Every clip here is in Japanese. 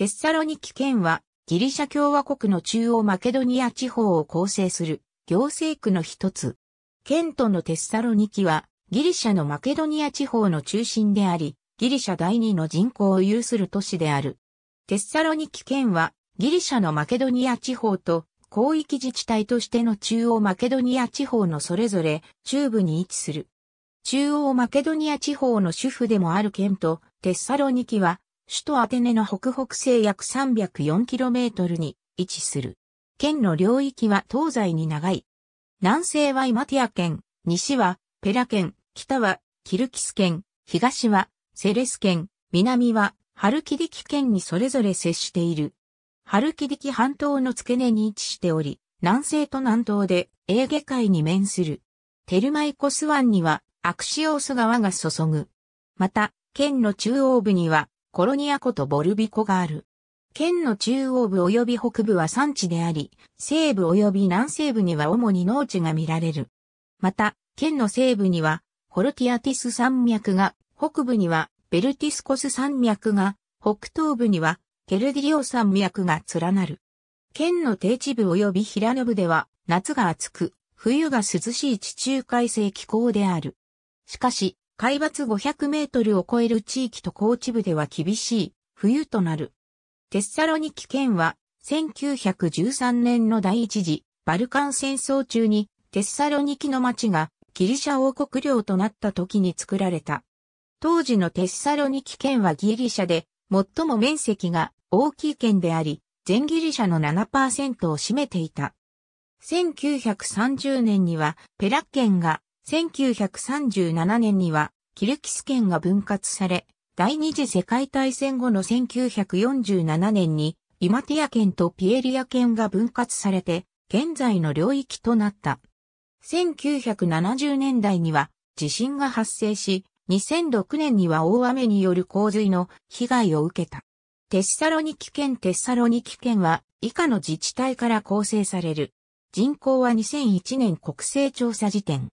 テッサロニキ県はギリシャ共和国の中央マケドニア地方を構成する行政区の一つ。県都のテッサロニキはギリシャのマケドニア地方の中心であり、ギリシャ第二の人口を有する都市である。テッサロニキ県はギリシャのマケドニア地方と広域自治体としての中央マケドニア地方のそれぞれ中部に位置する。中央マケドニア地方の主婦でもある県とテッサロニキは首都アテネの北北西約 304km に位置する。県の領域は東西に長い。南西はイマティア県、西はペラ県、北はキルキス県、東はセレス県、南はハルキディキ県にそれぞれ接している。ハルキディキ半島の付け根に位置しており、南西と南東でエーゲ海に面する。テルマイコス湾にはアクシオース川が注ぐ。また、県の中央部にはコロニア湖とボルビ湖がある。県の中央部及び北部は山地であり、西部及び南西部には主に農地が見られる。また、県の西部には、ホルティアティス山脈が、北部には、ベルティスコス山脈が、北東部には、ケルディリオ山脈が連なる。県の低地部及び平野部では、夏が暑く、冬が涼しい地中海性気候である。しかし、海抜500メートルを超える地域と高地部では厳しい冬となる。テッサロニキ県は1913年の第一次バルカン戦争中にテッサロニキの町がギリシャ王国領となった時に作られた。当時のテッサロニキ県はギリシャで最も面積が大きい県であり、全ギリシャの7%を占めていた。1930年にはペラッ県が1937年にはキルキス県が分割され、第二次世界大戦後の1947年にイマティア県とピエリア県が分割されて、現在の領域となった。1970年代には地震が発生し、2006年には大雨による洪水の被害を受けた。テッサロニキ県テッサロニキ県は以下の自治体から構成される。人口は2001年国勢調査時点。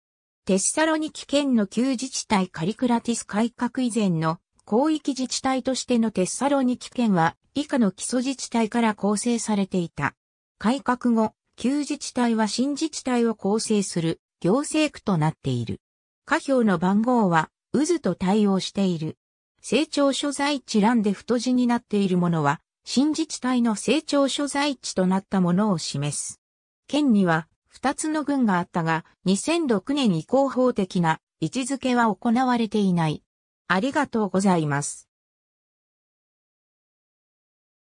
テッサロニキ県の旧自治体カリクラティス改革以前の広域自治体としてのテッサロニキ県は以下の基礎自治体から構成されていた。改革後、旧自治体は新自治体を構成する行政区となっている。下表の番号は渦と対応している。成長所在地欄で太字になっているものは、新自治体の成長所在地となったものを示す。県には、二つの軍があったが、2006年に合法的な位置づけは行われていない。ありがとうございます。